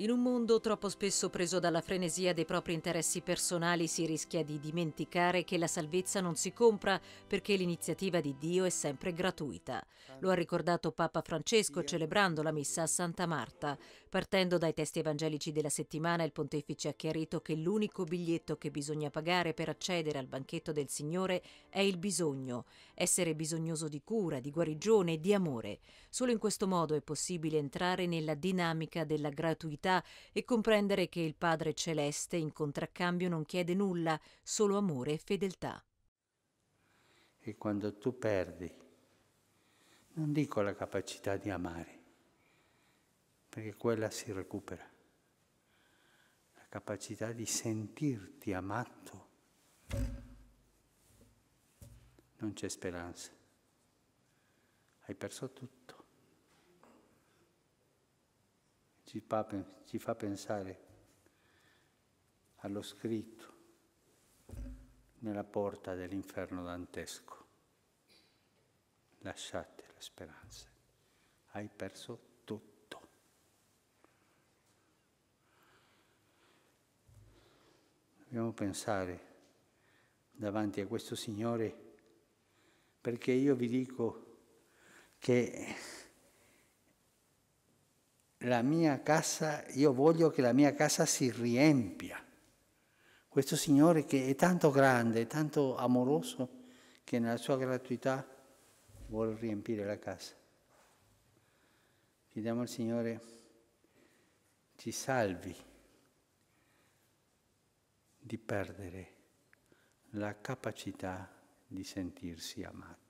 In un mondo troppo spesso preso dalla frenesia dei propri interessi personali si rischia di dimenticare che la salvezza non si compra perché l'iniziativa di Dio è sempre gratuita. Lo ha ricordato Papa Francesco celebrando la messa a Santa Marta. Partendo dai testi evangelici della settimana, il pontefice ha chiarito che l'unico biglietto che bisogna pagare per accedere al banchetto del Signore è il bisogno, essere bisognoso di cura, di guarigione e di amore. Solo in questo modo è possibile entrare nella dinamica della gratuità verità e comprendere che il Padre Celeste in contraccambio non chiede nulla, solo amore e fedeltà. E quando tu perdi, non dico la capacità di amare, perché quella si recupera, la capacità di sentirti amato, non c'è speranza. Hai perso tutto. ci fa, ci fa pensare allo scritto nella porta dell'inferno dantesco. Lasciate la speranza, hai perso tutto. Dobbiamo pensare davanti a questo Signore perché io vi dico che la mia casa, io voglio che la mia casa si riempia. Questo Signore che è tanto grande, tanto amoroso, che nella sua gratuità vuole riempire la casa. Chiediamo al Signore ci salvi di perdere la capacità di sentirsi amati.